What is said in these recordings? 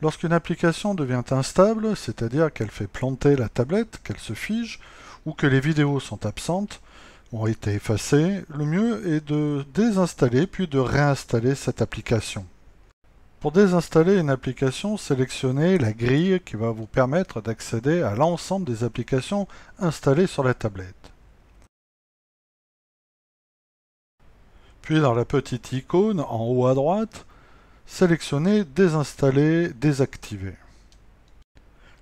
Lorsqu'une application devient instable, c'est-à-dire qu'elle fait planter la tablette, qu'elle se fige, ou que les vidéos sont absentes, ont été effacées, le mieux est de désinstaller puis de réinstaller cette application. Pour désinstaller une application, sélectionnez la grille qui va vous permettre d'accéder à l'ensemble des applications installées sur la tablette. Puis dans la petite icône en haut à droite, Sélectionnez désinstaller, désactiver.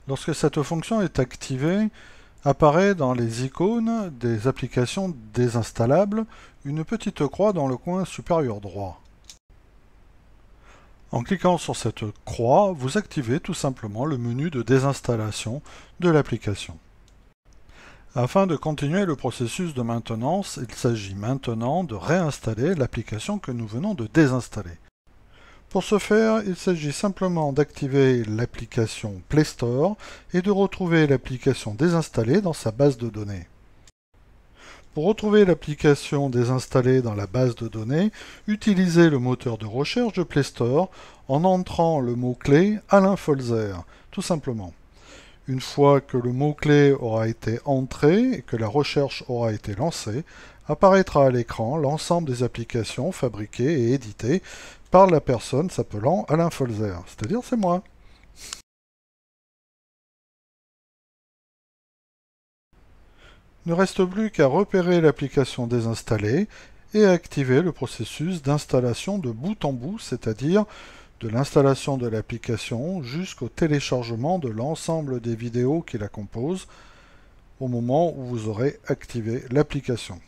Lorsque cette fonction est activée, apparaît dans les icônes des applications désinstallables une petite croix dans le coin supérieur droit. En cliquant sur cette croix, vous activez tout simplement le menu de désinstallation de l'application. Afin de continuer le processus de maintenance, il s'agit maintenant de réinstaller l'application que nous venons de désinstaller. Pour ce faire, il s'agit simplement d'activer l'application Play Store et de retrouver l'application désinstallée dans sa base de données. Pour retrouver l'application désinstallée dans la base de données, utilisez le moteur de recherche de Play Store en entrant le mot-clé Alain Folzer, tout simplement. Une fois que le mot-clé aura été entré et que la recherche aura été lancée, apparaîtra à l'écran l'ensemble des applications fabriquées et éditées la personne s'appelant Alain Folzer, c'est-à-dire c'est moi. Ne reste plus qu'à repérer l'application désinstallée et à activer le processus d'installation de bout en bout, c'est-à-dire de l'installation de l'application jusqu'au téléchargement de l'ensemble des vidéos qui la composent au moment où vous aurez activé l'application.